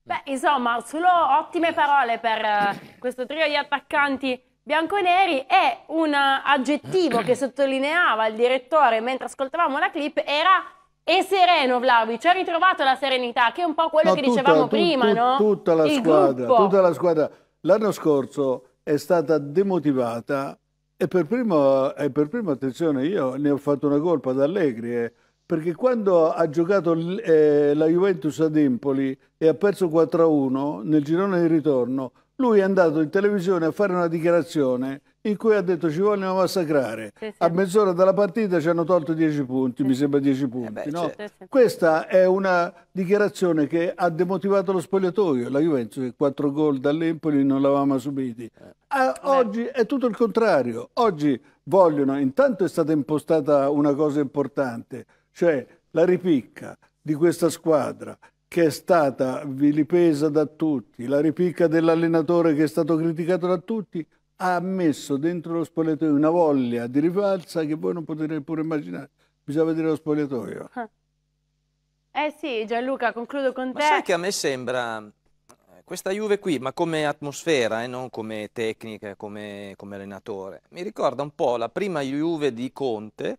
Beh, insomma, solo ottime parole per eh, questo trio di attaccanti bianconeri e un aggettivo che sottolineava il direttore mentre ascoltavamo la clip era e sereno Vlaovic, ha ritrovato la serenità, che è un po' quello no, che tutta, dicevamo tut, prima, tut, no? Tutta la il squadra, gruppo. tutta la squadra l'anno scorso è stata demotivata e per primo, e per primo attenzione, io ne ho fatto una colpa ad Allegri, eh, perché quando ha giocato eh, la Juventus ad Empoli e ha perso 4-1 nel girone di ritorno, lui è andato in televisione a fare una dichiarazione in cui ha detto ci vogliono massacrare. Sì, sì. A mezz'ora dalla partita ci hanno tolto 10 punti, sì. mi sembra 10 punti. Eh beh, no? Certo. Questa è una dichiarazione che ha demotivato lo spogliatoio. La Juventus che 4 gol dall'Empoli non l'avevamo subiti. Eh. Ah, oggi è tutto il contrario. Oggi vogliono, intanto è stata impostata una cosa importante, cioè la ripicca di questa squadra che è stata vilipesa da tutti, la ripicca dell'allenatore che è stato criticato da tutti, ha messo dentro lo spogliatoio una voglia di rivalsa che voi non potete pure immaginare. Bisogna vedere lo spogliatoio. Eh. eh sì, Gianluca, concludo con te. Ma sai che a me sembra eh, questa Juve qui, ma come atmosfera e eh, non come tecnica, come, come allenatore, mi ricorda un po' la prima Juve di Conte,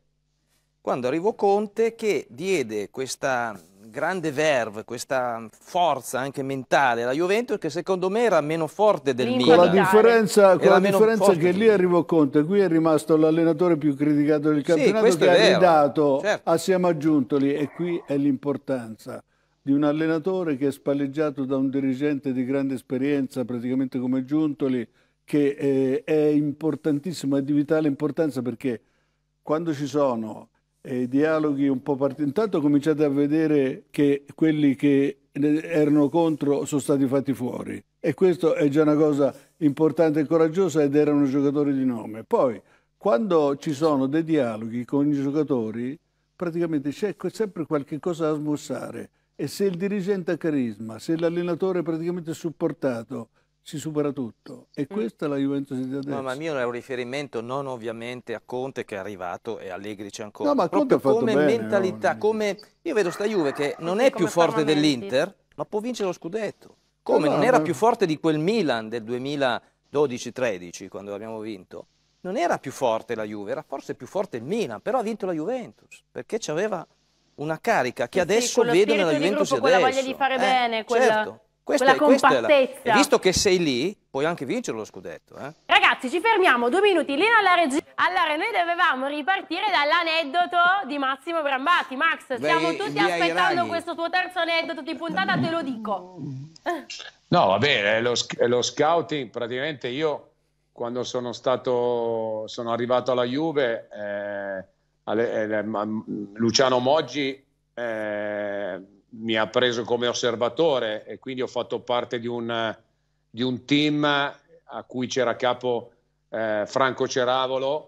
quando arrivò Conte che diede questa grande verve, questa forza anche mentale la Juventus che secondo me era meno forte del Milan. Con la differenza, con la differenza che lì arrivò Conte, qui è rimasto l'allenatore più criticato del campionato sì, che ha ridato certo. assieme a Giuntoli e qui è l'importanza di un allenatore che è spalleggiato da un dirigente di grande esperienza, praticamente come Giuntoli, che eh, è importantissimo, è di vitale importanza perché quando ci sono eh, dialoghi un po' partiti. Intanto cominciate a vedere che quelli che erano contro sono stati fatti fuori e questo è già una cosa importante e coraggiosa ed erano giocatori di nome. Poi quando ci sono dei dialoghi con i giocatori praticamente c'è sempre qualche cosa da smussare e se il dirigente ha carisma, se l'allenatore è praticamente supportato, si supera tutto e mm. questa è la Juventus di adesso. No, ma il mio è un riferimento non ovviamente a Conte che è arrivato e Allegri c'è ancora. No, ma Conte Proprio come bene, mentalità, no? come io vedo sta Juve che non è più forte dell'Inter, ma può vincere lo scudetto. Come eh no, non era ma... più forte di quel Milan del 2012-13 quando l'abbiamo vinto. Non era più forte la Juve, era forse più forte il Milan, però ha vinto la Juventus perché c'aveva una carica che sì, adesso sì, vedo nella Juventus gruppo, adesso. la voglia di fare eh, bene, quella... Certo questa, quella compattezza. La... E visto che sei lì, puoi anche vincere lo scudetto. Eh? Ragazzi, ci fermiamo due minuti lì alla regia. Allora, noi dovevamo ripartire dall'aneddoto di Massimo Brambati. Max, stiamo Beh, tutti aspettando questo tuo terzo aneddoto di puntata, te lo dico. No, va bene, eh, lo, lo scouting praticamente io quando sono, stato, sono arrivato alla Juve, eh, eh Luciano Moggi eh, mi ha preso come osservatore e quindi ho fatto parte di un, di un team a cui c'era capo eh, Franco Ceravolo,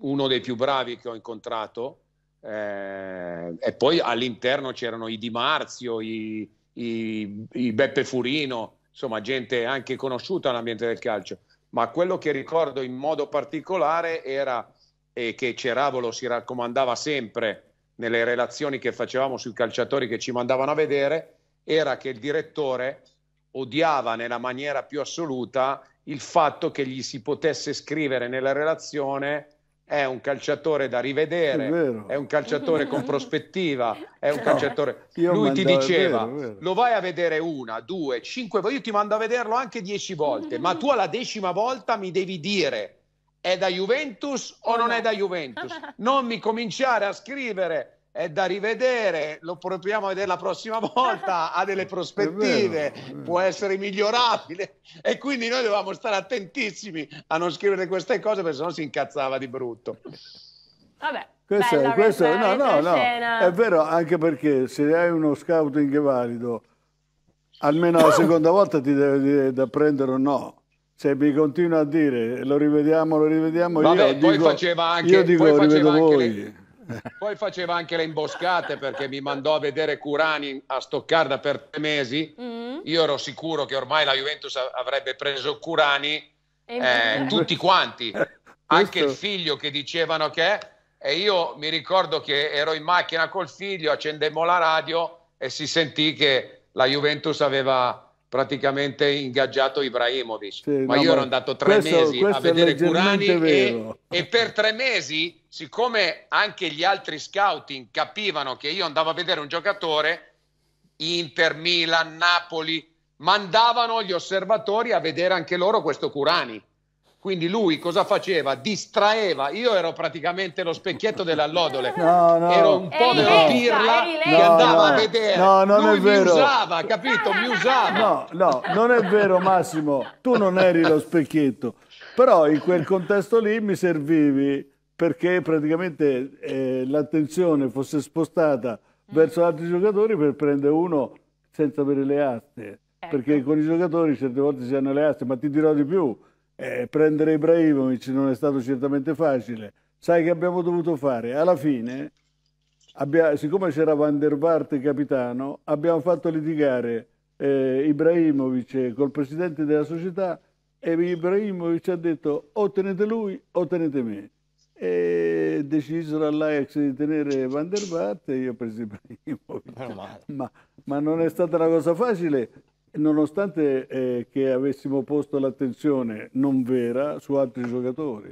uno dei più bravi che ho incontrato. Eh, e poi all'interno c'erano i Di Marzio, i, i, i Beppe Furino, insomma gente anche conosciuta nell'ambiente del calcio. Ma quello che ricordo in modo particolare era eh, che Ceravolo si raccomandava sempre nelle relazioni che facevamo sui calciatori che ci mandavano a vedere era che il direttore odiava nella maniera più assoluta il fatto che gli si potesse scrivere nella relazione è un calciatore da rivedere, è, è un calciatore con prospettiva, è un no, Lui ti diceva, vero, vero. lo vai a vedere una, due, cinque, io ti mando a vederlo anche dieci volte, ma tu alla decima volta mi devi dire è da Juventus o non è da Juventus? Non mi cominciare a scrivere è da rivedere, lo proviamo a vedere la prossima volta, ha delle prospettive, può essere migliorabile e quindi noi dovevamo stare attentissimi a non scrivere queste cose perché sennò si incazzava di brutto. Vabbè. Questo, bella, questo, bella, no, no, no, è vero anche perché se hai uno scouting valido, almeno la seconda volta ti deve dire da prendere o no se mi continua a dire lo rivediamo, lo rivediamo, Vabbè, io poi dico, faceva anche, io dico, poi faceva anche le, poi faceva anche le imboscate perché mi mandò a vedere Curani a Stoccarda per tre mesi. Mm. Io ero sicuro che ormai la Juventus avrebbe preso Curani, eh, tutti quanti, anche il figlio che dicevano che. E io mi ricordo che ero in macchina col figlio, accendemmo la radio e si sentì che la Juventus aveva praticamente ingaggiato Ibrahimovic. Sì, ma no, io ero andato tre questo, mesi questo a vedere Curani e, e, per tre mesi, siccome anche gli altri scouting capivano che io andavo a vedere un giocatore, Inter, Milan, Napoli, mandavano gli osservatori a vedere anche loro questo Curani. Quindi lui cosa faceva? Distraeva. Io ero praticamente lo specchietto dell'allodole. No, no. Ero un po' della pirla che no, andava no, a vedere. No, non lui è vero. Mi usava, capito? Mi usava. No, no, non è vero Massimo. Tu non eri lo specchietto. Però in quel contesto lì mi servivi perché praticamente eh, l'attenzione fosse spostata verso altri giocatori per prendere uno senza avere le aste. Perché certo. con i giocatori certe volte si hanno le aste, ma ti dirò di più eh, prendere Ibrahimovic non è stato certamente facile. Sai che abbiamo dovuto fare? Alla fine, abbia, siccome c'era Van der Vaart capitano, abbiamo fatto litigare eh, Ibrahimovic col presidente della società e Ibrahimovic ha detto o tenete lui o tenete me. E decisero all'Ajax di tenere Van der Vaart e io presi Ibrahimovic. Ma, ma non è stata una cosa facile nonostante eh, che avessimo posto l'attenzione non vera su altri giocatori.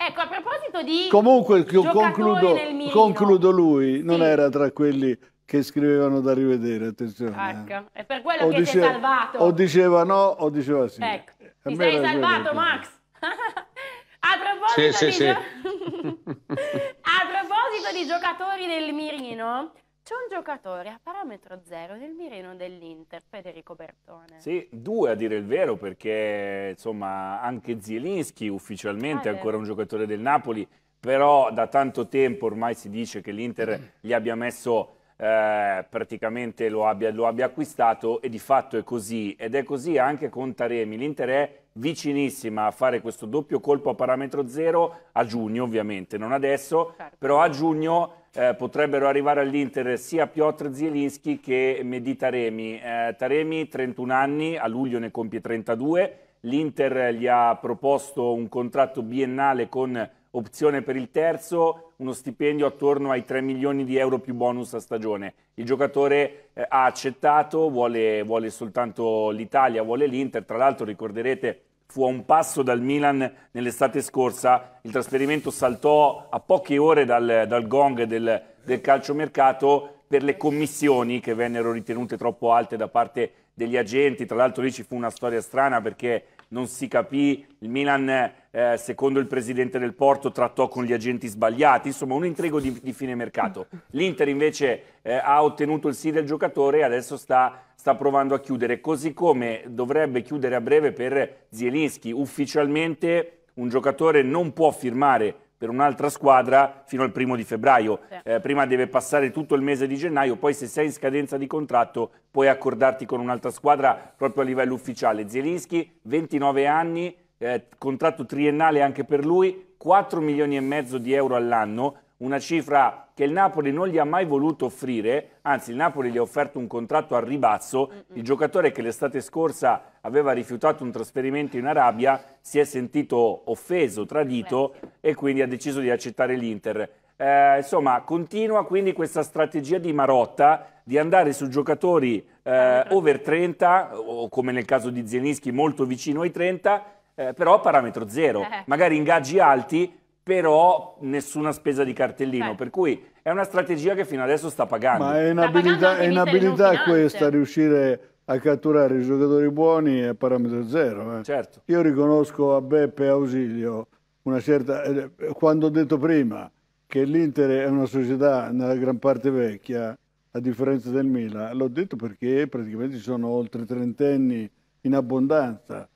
Ecco, a proposito di Comunque, concludo, concludo lui, non era tra quelli che scrivevano da rivedere, attenzione. Eh. Ecco, è per quello o che diceva, salvato. O diceva no o diceva sì. Ecco, ti sei salvato, Max. a, proposito sì, sì, gio... a proposito di giocatori del mirino, c'è un giocatore a parametro zero nel mirino dell'Inter, Federico Bertone. Sì, due a dire il vero, perché insomma anche Zielinski ufficialmente ah, è ancora eh. un giocatore del Napoli, però da tanto tempo ormai si dice che l'Inter gli abbia messo eh, praticamente lo abbia, lo abbia, acquistato e di fatto è così ed è così anche con Taremi l'Inter è vicinissima a fare questo doppio colpo a parametro zero a giugno ovviamente non adesso certo. però a giugno eh, potrebbero arrivare all'Inter sia Piotr Zielinski che Medi Taremi. Eh, Taremi 31 anni, a luglio ne compie 32. L'Inter gli ha proposto un contratto biennale con opzione per il terzo, uno stipendio attorno ai 3 milioni di euro più bonus a stagione. Il giocatore eh, ha accettato, vuole, vuole soltanto l'Italia, vuole l'Inter. Tra l'altro ricorderete fu a un passo dal Milan nell'estate scorsa, il trasferimento saltò a poche ore dal, dal gong del, del calciomercato per le commissioni che vennero ritenute troppo alte da parte degli agenti. Tra l'altro lì ci fu una storia strana perché non si capì, il Milan eh, secondo il presidente del Porto, trattò con gli agenti sbagliati, insomma un intrigo di, di fine mercato. L'Inter invece eh, ha ottenuto il sì del giocatore e adesso sta, sta, provando a chiudere, così come dovrebbe chiudere a breve per Zielinski. Ufficialmente un giocatore non può firmare per un'altra squadra fino al primo di febbraio. Eh, prima deve passare tutto il mese di gennaio, poi se sei in scadenza di contratto puoi accordarti con un'altra squadra proprio a livello ufficiale. Zielinski, 29 anni, eh, contratto triennale anche per lui, 4 milioni e mezzo di euro all'anno, una cifra che il Napoli non gli ha mai voluto offrire, anzi il Napoli gli ha offerto un contratto a ribasso, il giocatore che l'estate scorsa aveva rifiutato un trasferimento in Arabia si è sentito offeso, tradito e quindi ha deciso di accettare l'Inter. Eh, insomma, continua quindi questa strategia di Marotta di andare su giocatori eh, over 30, o come nel caso di Zienischi molto vicino ai 30, eh, però a parametro zero, eh. magari ingaggi alti, però nessuna spesa di cartellino, eh. per cui è una strategia che fino adesso sta pagando. Ma è un'abilità, è un'abilità questa, riuscire a catturare i giocatori buoni a parametro zero. Eh. Certo. Io riconosco a Beppe Ausilio una certa... Eh, eh, quando ho detto prima che l'Inter è una società nella gran parte vecchia, a differenza del Milan, l'ho detto perché praticamente ci sono oltre trentenni in abbondanza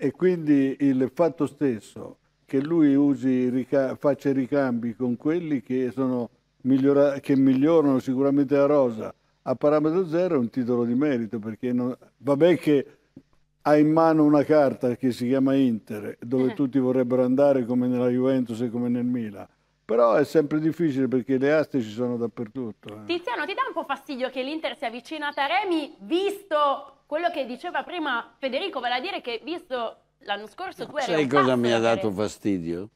e quindi il fatto stesso che lui usi, rica- faccia ricambi con quelli che, migliora- che, migliorano sicuramente la rosa a parametro zero è un titolo di merito, perché non... vabbè che ha in mano una carta che si chiama Inter, dove eh. tutti vorrebbero andare come nella Juventus e come nel Milan però è sempre difficile perché le aste ci sono dappertutto. Eh. Tiziano, ti dà un po' fastidio che l'Inter si avvicina a Taremi, visto quello che diceva prima Federico, vale a dire che visto l'anno scorso tu eri Sai cosa mi ha dato fastidio?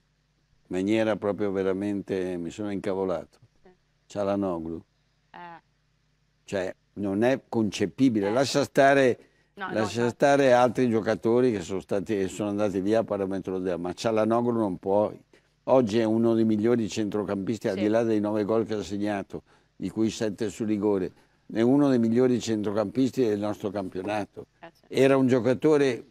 Maniera proprio veramente, mi sono incavolato. Cialanoglu. Eh. Cioè, non è concepibile. Eh. Lascia stare... No, lascia no, stare altri giocatori che sono, stati, sono andati via a parametro della, ma Cialanoglu non puoi Oggi è uno dei migliori centrocampisti, sì. al di là dei nove gol che ha segnato, di cui sette su rigore, è uno dei migliori centrocampisti del nostro campionato. Eh, Era un giocatore,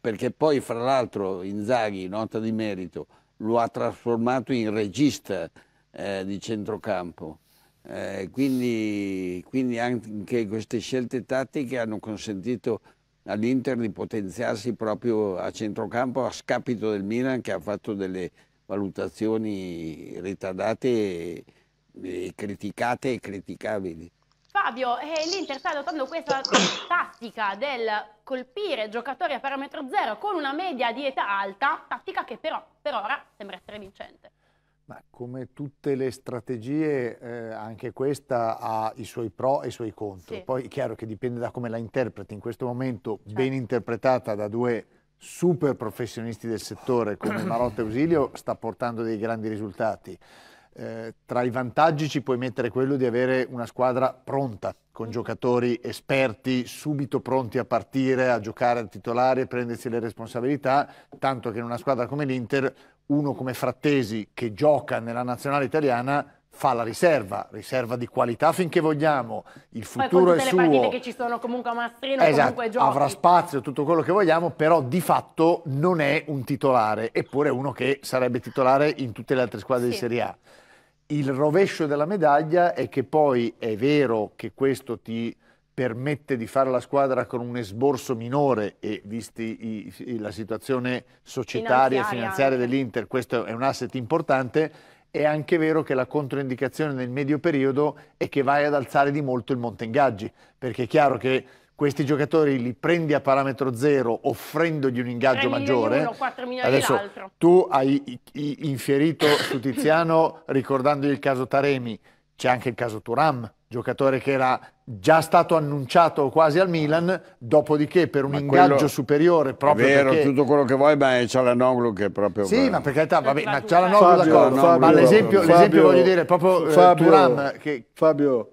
perché poi fra l'altro Inzaghi, nota di merito, lo ha trasformato in regista eh, di centrocampo. Eh, quindi, quindi, anche queste scelte tattiche hanno consentito all'Inter di potenziarsi proprio a centrocampo a scapito del Milan che ha fatto delle valutazioni ritardate e, criticate e criticabili. Fabio, eh, l'Inter sta adottando questa tattica del colpire giocatori a parametro zero con una media di età alta, tattica che però per ora sembra essere vincente. Ma come tutte le strategie, eh, anche questa ha i suoi pro e i suoi contro. Sì. Poi è chiaro che dipende da come la interpreti. In questo momento, certo. ben interpretata da due super professionisti del settore come Marotta Ausilio sta portando dei grandi risultati. Eh, tra i vantaggi ci puoi mettere quello di avere una squadra pronta, con giocatori esperti, subito pronti a partire, a giocare al titolare, a prendersi le responsabilità, tanto che in una squadra come l'Inter, uno come Frattesi, che gioca nella nazionale italiana, fa la riserva, riserva di qualità finché vogliamo, il futuro è suo. Poi con tutte le suo. partite che ci sono comunque a Mastrino, esatto, comunque giochi. avrà spazio, tutto quello che vogliamo, però di fatto non è un titolare, eppure uno che sarebbe titolare in tutte le altre squadre sì. di Serie A. Il rovescio della medaglia è che poi è vero che questo ti permette di fare la squadra con un esborso minore e visti i, la situazione societaria e finanziaria, finanziaria dell'Inter questo è un asset importante è anche vero che la controindicazione nel medio periodo è che vai ad alzare di molto il monte ingaggi, perché è chiaro che questi giocatori li prendi a parametro zero offrendogli un ingaggio maggiore. Uno, 4 Adesso tu hai infierito su Tiziano ricordandogli il caso Taremi, c'è anche il caso Turam giocatore che era già stato annunciato quasi al Milan, dopodiché per un ma ingaggio superiore proprio è vero, perché... tutto quello che vuoi, ma c'è la Noglu che è proprio... Sì, quello. ma per carità, vabbè, ma Noglu d'accordo, Fabio, ma l'esempio, voglio dire, proprio eh, Fabio, eh, Turan che... Fabio,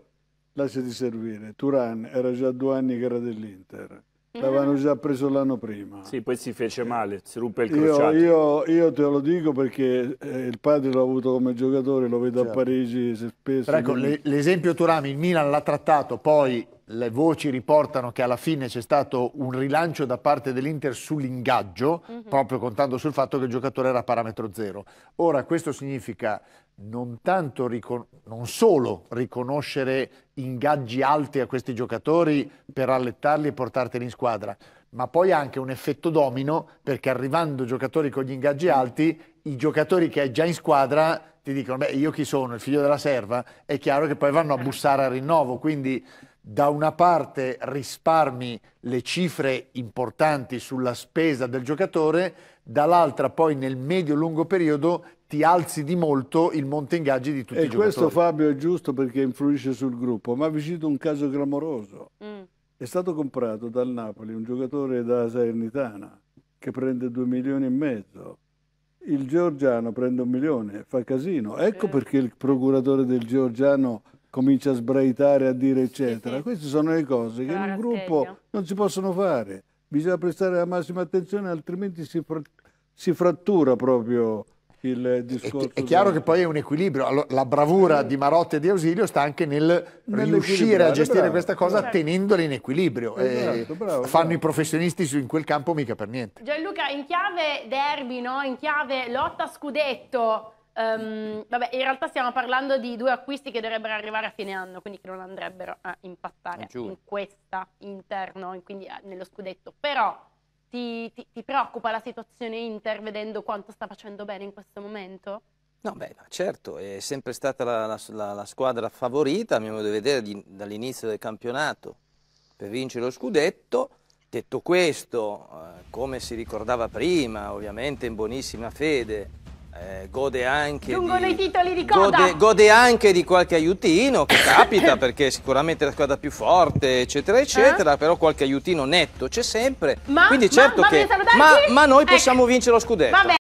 lasciati servire, Turan era già due anni che era dell'Inter, l'avevano mhm. già preso l'anno prima. Sì, poi si fece eh, male, si ruppe il crociato. Io, io, io te lo dico perché eh, il padre l'ho avuto come giocatore, lo vedo certo. a Parigi, si è Ecco, l'esempio Turami, il Milan l'ha trattato, poi le voci riportano che alla fine c'è stato un rilancio da parte dell'Inter sull'ingaggio, mm -hmm. proprio contando sul fatto che il giocatore era a parametro zero. Ora, questo significa non, tanto, non solo riconoscere ingaggi alti a questi giocatori per allettarli e portarteli in squadra, ma poi anche un effetto domino perché arrivando giocatori con gli ingaggi alti, i giocatori che hai già in squadra ti dicono, beh, io chi sono, il figlio della serva, è chiaro che poi vanno a eh. bussare a rinnovo, quindi da una parte risparmi le cifre importanti sulla spesa del giocatore, dall'altra poi nel medio-lungo periodo ti alzi di molto il monte ingaggi di tutti e i giocatori. E questo Fabio è giusto perché influisce sul gruppo, ma vi cito un caso clamoroso. Mm. È stato comprato dal Napoli un giocatore da Salernitana che prende 2 milioni e mezzo. Il Georgiano prende un milione, fa casino. Ecco perché il procuratore del Georgiano comincia a sbraitare, a dire eccetera. Sì, sì. Queste sono le cose che in un gruppo non si possono fare. Bisogna prestare la massima attenzione, altrimenti si, fr si frattura proprio il discorso. È, è chiaro da... che poi è un equilibrio. Allora, la bravura sì. di Marotte e di Ausilio sta anche nel riuscire a eh, gestire bravo, questa cosa bravo. Esatto. tenendola in equilibrio. Esatto, eh, bravo, fanno i professionisti in quel campo mica per niente. Gianluca, in chiave derby, no? in chiave lotta scudetto, Um, vabbè, in realtà stiamo parlando di due acquisti che dovrebbero arrivare a fine anno, quindi che non andrebbero a impattare ah, Giù. in questa interno, quindi eh, nello scudetto. Però ti, ti, ti, preoccupa la situazione Inter vedendo quanto sta facendo bene in questo momento? No, beh, certo, è sempre stata la, la, la, la squadra favorita, a mio modo di vedere, dall'inizio del campionato per vincere lo scudetto. Detto questo, eh, come si ricordava prima, ovviamente in buonissima fede, eh, gode anche di, titoli di coda. Gode, gode, anche di qualche aiutino che capita perché sicuramente è la squadra più forte eccetera eccetera eh? però qualche aiutino netto c'è sempre ma, quindi certo ma, che ma, ma, noi ecco. possiamo ecco. vincere lo scudetto Vabbè.